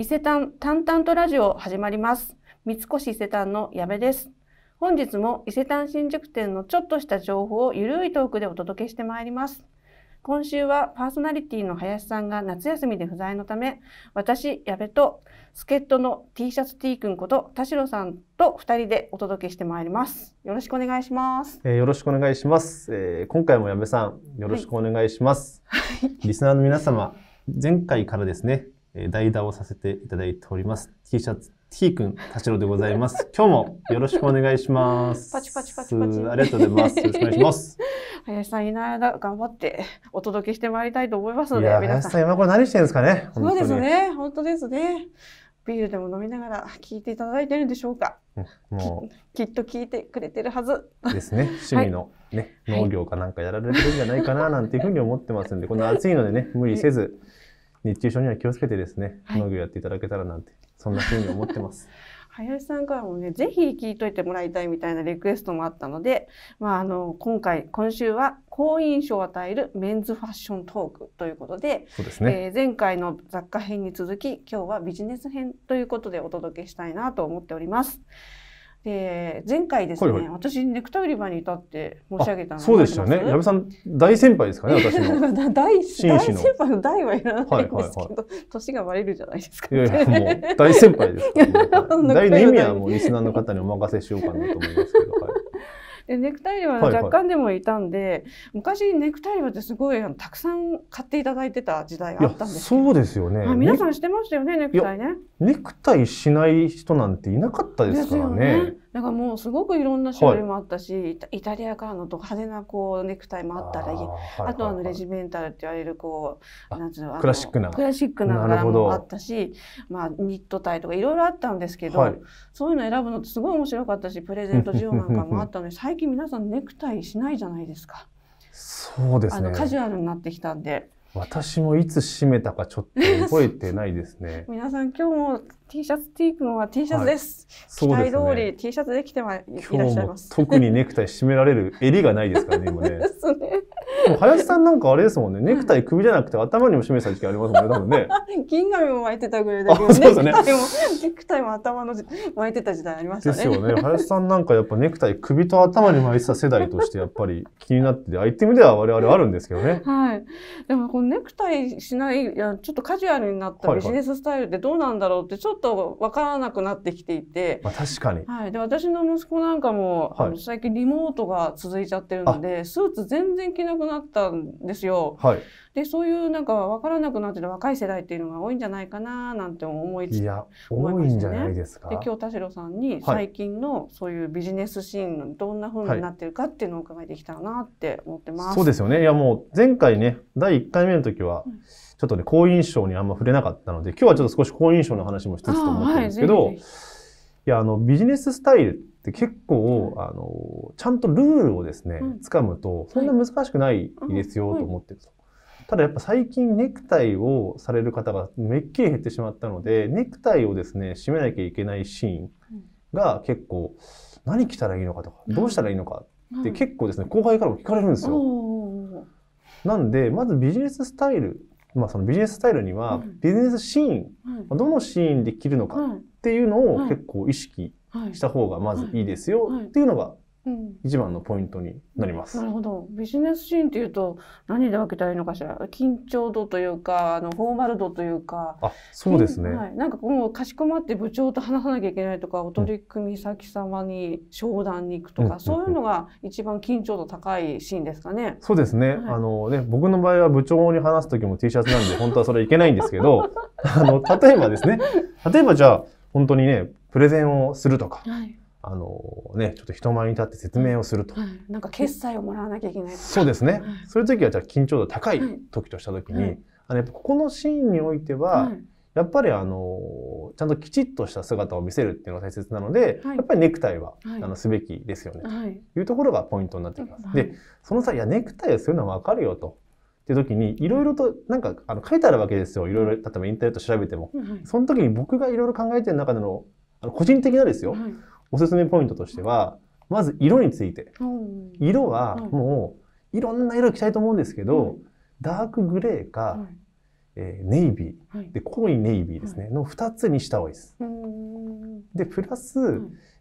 伊勢丹淡々とラジオ始まります三越伊勢丹の矢部です本日も伊勢丹新宿店のちょっとした情報をゆるいトークでお届けしてまいります今週はパーソナリティの林さんが夏休みで不在のため私矢部と助っ人の T シャツ T 君こと田代さんと2人でお届けしてまいりますよろしくお願いします、えー、よろしくお願いします、えー、今回も矢部さんよろしくお願いします、はい、リスナーの皆様前回からですねえー、代打をさせていただいております。T シャツ T 君、田代でございます。今日もよろしくお願いします。パチパチパチパチ。ありがとうございます。よろしくお願いします。林さんいない間頑張ってお届けしてまいりたいと思いますので、皆さん。さん今これ何してるんですかね。そうですね。本当ですね。ビールでも飲みながら聞いていただいてるんでしょうか。もうきっと聞いてくれてるはず。ですね。趣味のね、はい、農業かなんかやられてるんじゃないかななんていうふうに思ってますんで、はい、この暑いのでね無理せず。熱中症には気をつけてですね、農業やっていただけたらなんて、はい、そんなふうに思ってます。林さんからもね、ぜひ聞いといてもらいたいみたいなリクエストもあったので、まあ、あの、今回、今週は、好印象を与えるメンズファッショントークということで、そうですね。えー、前回の雑貨編に続き、今日はビジネス編ということでお届けしたいなと思っております。で前回ですね、はいはい、私ネクタイ売り場にいたって申し上げたのそうでしたね矢部さん大先輩ですかね 私の大先輩の大はいらないんですけど、年がバレるじゃないですか、ね、いやいやもう大先輩ですね、大の意味はもうリスナーの方にお任せしようかなと思いますけど、はいでネクタイは若干でもいたんで、はいはい、昔ネクタイはってすごいあのたくさん買っていただいてた時代があったんですそうですよね。皆さんしてましたよねネクタイね。ネクタイしない人なんていなかったですからね。んかもうすごくいろんな種類もあったし、はい、イタリアからのド派手なこうネクタイもあったりあ,、あとあのレジメンタルって言われるこうなんつうのクラシックなクラシックな柄もあったし、まあ、ニットタイとかいろいろあったんですけど、はい、そういうの選ぶのってすごい面白かったしプレゼント需要なんかもあったので 最近皆さんネクタイしないじゃないですか。そうですね、あのカジュアルになってきたんで私もいつ締めたかちょっと覚えてないですね。皆さん今日も T シャツティク君は T シャツです。はい、期待通り T シャツできてはいらっしゃいます。特にネクタイ締められる襟がないですからね、今ね。ですね。林さんなんかあれですもんね、ネクタイ首じゃなくて頭にも締めた時期ありますもんね、多分ね。銀 紙も巻いてたぐらいだけど、そでね、ネクタイも、ネクタイも頭の巻いてた時代ありましたね。ですよね。林さんなんかやっぱネクタイ首と頭に巻いてた世代としてやっぱり気になってて、アイテムでは我々あるんですけどね。はい。でもこのネクタイしない、いやちょっとカジュアルになったビジネススタイルってどうなんだろうってちょっとわからなくなってきていて。まあ確かに。はい。で、私の息子なんかも、はい、最近リモートが続いちゃってるので、スーツ全然着なくなってったんですよ。はい、でそういうなんか分からなくなってる若い世代っていうのが多いんじゃないかななんて思いいや多いんじゃないですか。で今日田代さんに最近のそういうビジネスシーンどんなふうになってるかっていうのを伺いできたらなって思ってます。はい、そうですよねいやもう前回ね第1回目の時は、ちょっとね好印象にあんま触れなかったので今日はちょっと少し好印象の話もしつつと思ってるんですけど、はい、いやあのビジネススタイルで結構、あのちゃんとルールをですね、掴むとそんな難しくないですよと思ってると。ただやっぱ最近ネクタイをされる方がめっきり減ってしまったので、ネクタイをですね、締めなきゃいけないシーンが結構、何着たらいいのかとか、どうしたらいいのかって結構ですね、後輩からも聞かれるんですよ。なんで、まずビジネススタイル、まあそのビジネススタイルには、ビジネスシーン、どのシーンで着るのかっていうのを結構意識した方がまずいいですよっていうのが一番のポイントになります、なるほどビジネスシーンっていうと何で分けたらいいのかしら緊張度というかあのフォーマル度というかあそうですね、はい、なんかもうかしこまって部長と話さなきゃいけないとかお取り組み先様に商談に行くとか、うん、そういうのが一番緊張度高いシーンですかね、うんうん、そうですね、はい、あのね僕の場合は部長に話す時も T シャツなんで本当はそれいけないんですけど あの例えばですね例えばじゃあ本当にねプレゼンをするとか、はい、あのね、ちょっと人前に立って説明をすると、はい、なんか決済をもらわなきゃいけないそうですね、はい、そういう時はじゃあ緊張度高い時とした時に、あのやっぱここのシーンにおいては、やっぱりあのちゃんときちっとした姿を見せるっていうのが大切なので、やっぱりネクタイは、あのすべきですよね、というところがポイントになってきます。でその際いやネクタイをするのは分かるよとって時にいろいろとなんかあの書いてあるわけですよいろいろ例えばインターネット調べても、その時に僕がいろいろ考えてる中でのあの個人的なですよ、はい、おすすめポイントとしては、まず色について。色はもう、いろんな色着たいと思うんですけど、ダークグレーか、えー、ネイビー、はい、で濃いネイビーですね、はい、の2つにした方がいいです。でプラス、はい、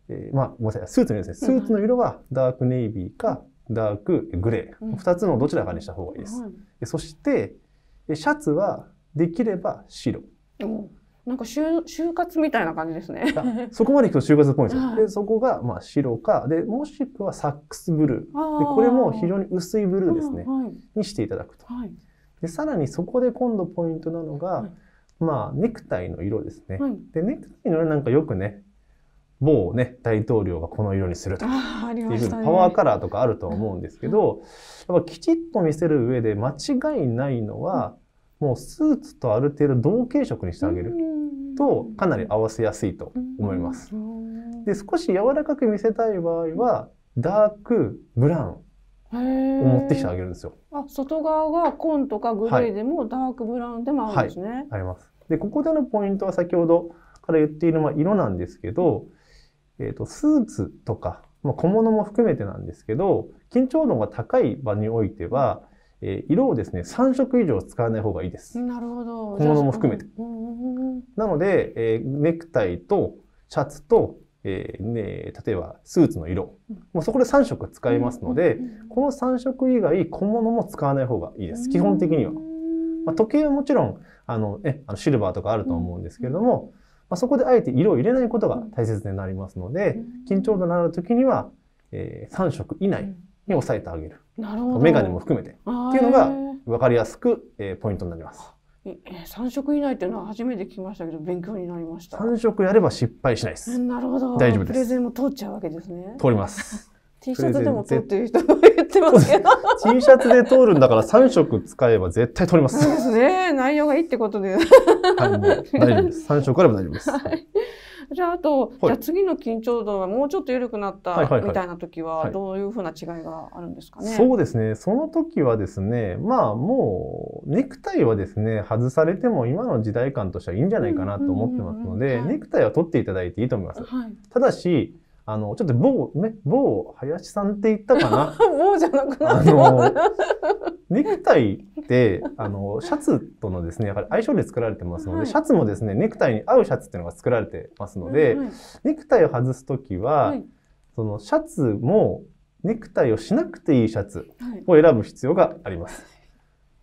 えー、まあごめんなさいスーツの色ですねスーツの色はダークネイビーかダークグレー、うん、2つのどちらかにした方がいいです。でそしてシャツはできれば白、なんか就就活みたいな感じですね。そこまでいくと就活っぽいんですよ。で、そこがまあ白か、で、もしくはサックスブルー。で、これも非常に薄いブルーですね。はい、にしていただくと。はい、で、さらにそこで今度ポイントなのが、はい、まあ、ネクタイの色ですね。で、ネクタイの色なんかよくね、某ね、大統領がこの色にするとか、っていうふうにパワーカラーとかあると思うんですけど、やっぱきちっと見せる上で間違いないのは、うんもうスーツとある程度同系色にしてあげるとかなり合わせやすいと思います。で少し柔らかく見せたい場合はダークブラウンを持ってきてあげるんですよ。あ外側が紺とかグレーでも、はい、ダークブラウンでもあるんですね。はい、あります。でここでのポイントは先ほどから言っているまあ色なんですけど、えーと、とスーツとか、まあ、小物も含めてなんですけど緊張度が高い場においてはえー、色をですね、3色以上使わない方がいいです。なるほど。小物も含めて。なので、えー、ネクタイとシャツと、えーね、例えばスーツの色、うん、もうそこで3色使いますので、この3色以外小物も使わない方がいいです。基本的には。まあ、時計はもちろん、あの、え、あのシルバーとかあると思うんですけれども、まあ、そこであえて色を入れないことが大切になりますので、緊張度のある時には、えー、3色以内に抑えてあげる。なるほど。メガネも含めて。っていうのが分かりやすく、えー、ポイントになります。3食以内っていうのは初めて聞きましたけど勉強になりました3食やれば失敗しないですなるほど大丈夫ですプレゼンも通っちゃうわけですね通ります T シャツでも通ってる人も言ってますけど T シャツで通るんだから3食使えば絶対通りますそうですね内容がいいってことで、はい、大丈夫です3食あれば大丈夫です、はいじゃああと、じゃあ次の緊張度がもうちょっと緩くなったみたいな時はどういうふうな違いがあるんですかね、はいはいはい、そうですねその時はですねまあもうネクタイはですね外されても今の時代感としてはいいんじゃないかなと思ってますので、ネクタイは取っていただいていいと思います。はい、ただしあの、ちょっと某、ね、某林さんって言ったかな 某じゃなくなった。あの、ネクタイって、あの、シャツとのですね、やはり相性で作られてますので、はい、シャツもですね、ネクタイに合うシャツっていうのが作られてますので、はい、ネクタイを外す時は、はい、そのシャツもネクタイをしなくていいシャツを選ぶ必要があります。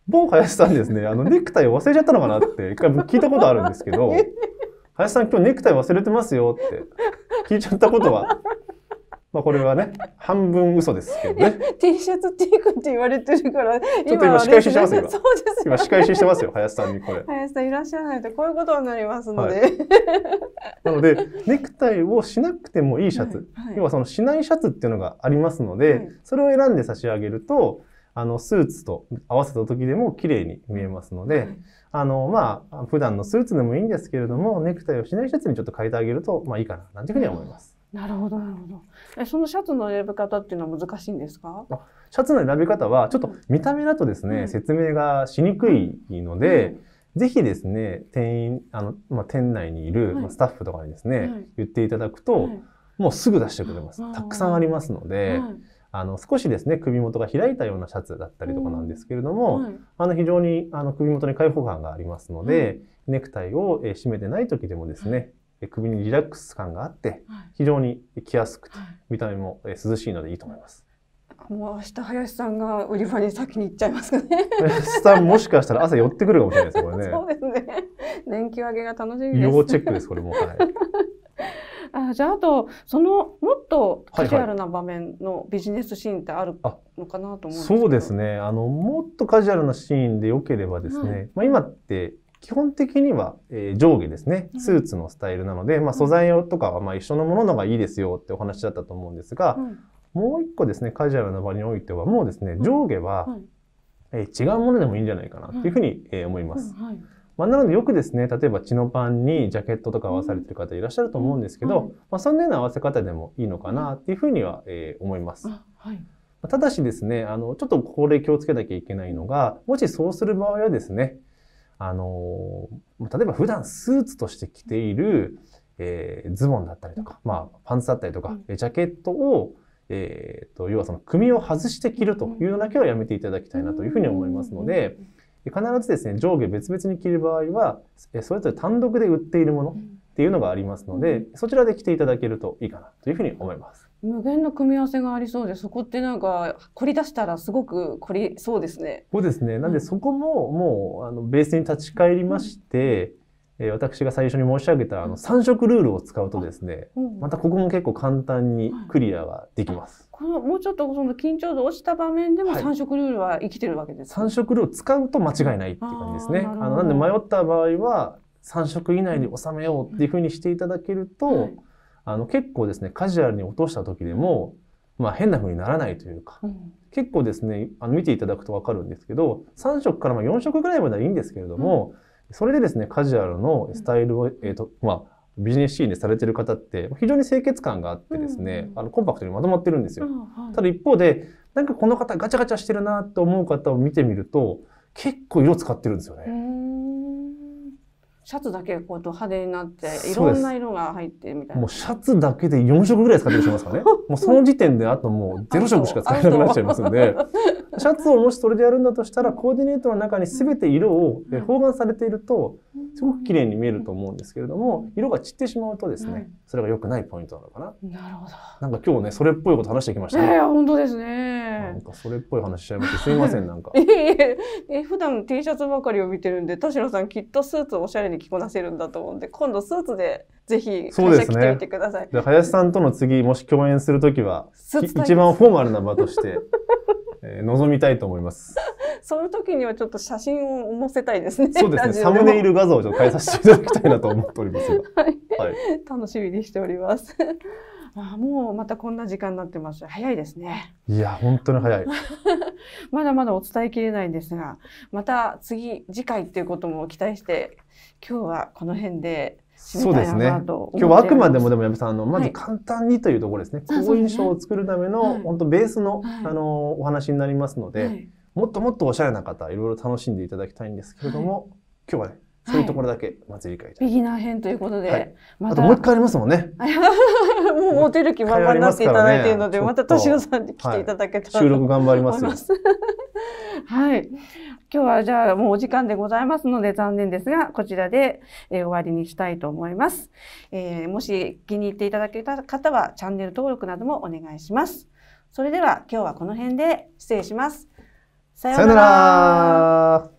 某林さんですね、あの、ネクタイを忘れちゃったのかなって、一回聞いたことあるんですけど、林さん今日ネクタイ忘れてますよって。聞いちゃったことは。まあこれはね、半分嘘ですけどね。T シャツ T 君って言われてるから、ちょっと今仕返ししてますよ。そうです今仕返ししてますよ、林さんにこれ。林さんいらっしゃらないとこういうことになりますので。はい、なので、ネクタイをしなくてもいいシャツ、はいはい、要はそのしないシャツっていうのがありますので、それを選んで差し上げると、あのスーツと合わせた時でも綺麗に見えますので、あの、まあ、普段のスーツでもいいんですけれども、ネクタイをしないシャツにちょっと変えてあげると、まあいいかな、なんていうふうに思います。なるほど、なるほど。え、そのシャツの選び方っていうのは難しいんですかシャツの選び方は、ちょっと見た目だとですね、うん、説明がしにくいので、うんぜひですね、店員、あの、まあ、店内にいる、まスタッフとかにですね、はい、言っていただくと、はい、もうすぐ出してくれます。たくさんありますので、はいあの少しですね首元が開いたようなシャツだったりとかなんですけれども、うんはい、あの非常にあの首元に開放感がありますので、うん、ネクタイを、えー、締めてない時でもですね、はい、首にリラックス感があって、はい、非常に着やすくて、見た目も、えー、涼しいのでいいと思います。もう明日林さんが売り場に先に行っちゃいますかね。林さんもしかしたら朝寄ってくるかもしれないですこれね。そうですね。年休上げが楽しみ要チェックですこれもはい。あじゃああとそのもっとカジュアルな場面のビジネスシーンってあるのかなと思うんですけど、そうですねあのもっとカジュアルなシーンでよければですね、はい、まあ、今って基本的には、えー、上下ですね、スーツのスタイルなので、まあ、素材とかはまあ一緒のもののがいいですよってお話だったと思うんですが、もう一個ですねカジュアルな場においてはもうですね上下は、はい、えー、違うものでもいいんじゃないかなっていうふうに、えー、思います。はいまあ、なのでよくですね、例えばチノパンにジャケットとか合わされてる方いらっしゃると思うんですけど、うんはい、まあ、そんなような合わせ方でもいいのかなっていうふうには、えー、思います。はい、ただしですね、あの、ちょっとこれ気をつけなきゃいけないのが、もしそうする場合はですね、あの、例えば普段スーツとして着ている、えー、ズボンだったりとか、まあ、パンツだったりとか、うん、ジャケットを、えーと、要はその組を外して着るというのだけはやめていただきたいなというふうに思いますので、うんで必ずですね、上下別々に着る場合は、それぞれ単独で売っているものっていうのがありますので、うん、そちらで着ていただけるといいかなというふうに思います。無限の組み合わせがありそうで、そこってなんか凝り出したらすごく凝りそうですね。そうですね。なんでそこももうあのベースに立ち返りまして、うんえー、私が最初に申し上げたあの3色ルールを使うとですね、うん、またここも結構簡単にクリアはできます。はい、このもうちょっとその緊張度落ちた場面でも3色ルールは生きてるわけです、ね、はい、3色ルールを使うと間違いないっていう感じですね。あのなんで迷った場合は3色以内に収めようっていうふうにしていただけると、うんはい、あの結構ですねカジュアルに落とした時でも、まあ、変なふうにならないというか、うん、結構ですねあの見ていただくと分かるんですけど3色からま4色ぐらいまではいいんですけれども、うんそれでですね、カジュアルのスタイルを、えっ、ー、と、まあ、ビジネスシーンでされてる方って非常に清潔感があってですね、うん、あのコンパクトにまとまってるんですよ。はい、ただ一方でなんかこの方ガチャガチャしてるなと思う方を見てみると結構色使ってるんですよね。シャツだけこうと派手になっていろんな色が入ってみたいなもうシャツだけで4色ぐらい使ってしますからね もうその時点であともう0色しか使えなくなっちゃいますんでシャツをもしそれでやるんだとしたらコーディネートの中に全て色を包含されているとすごく綺麗に見えると思うんですけれども、色が散ってしまうとですね、それが良くないポイントなのかな。なるほど。なんか今日ね、それっぽいこと話してきましたね。え本当ですね。なんかそれっぽい話しちゃいまして、すみません、なんか。ええ普段 T シャツばかりを見てるんで、田代さんきっとスーツおしゃれに着こなせるんだと思うんで、今度スーツでぜひ会社来てみてください。で、ね、林さんとの次、もし共演するときは、一番フォーマルな場として、えー、臨みたいと思います。そういう時にはちょっと写真を載せたいですね。そうですね。サムネイル画像をちょっと変えさせていただきたいなと思っております はい。はい。楽しみにしております。あもうまたこんな時間になってます。早いですね。いや、本当に早い。まだまだお伝えきれないんですが、また次、次回っていうことも期待して、今日はこの辺でそうですね。今日はあくまでもでも矢部さんあのまず簡単にというところですね。好、はい、印象を作るための、ね本当ベースの、はい、あのお話になりますので、もっともっとおしゃれな方、いろいろ楽しんでいただきたいんですけれども、はい、今日はね、そういうところだけ祭り会、はい、ビギナー編ということで、はい、また。あともう一回ありますもんね。もうモテる気満々になっていただいているので、まね、また田代さんに来ていただけたら、はい、収録頑張りますよ。はい。今日はじゃあもうお時間でございますので残念ですが、こちらで、えー、終わりにしたいと思います、えー、もし気に入っていただけた方はチャンネル登録などもお願いします。それでは今日はこの辺で失礼します。さようなら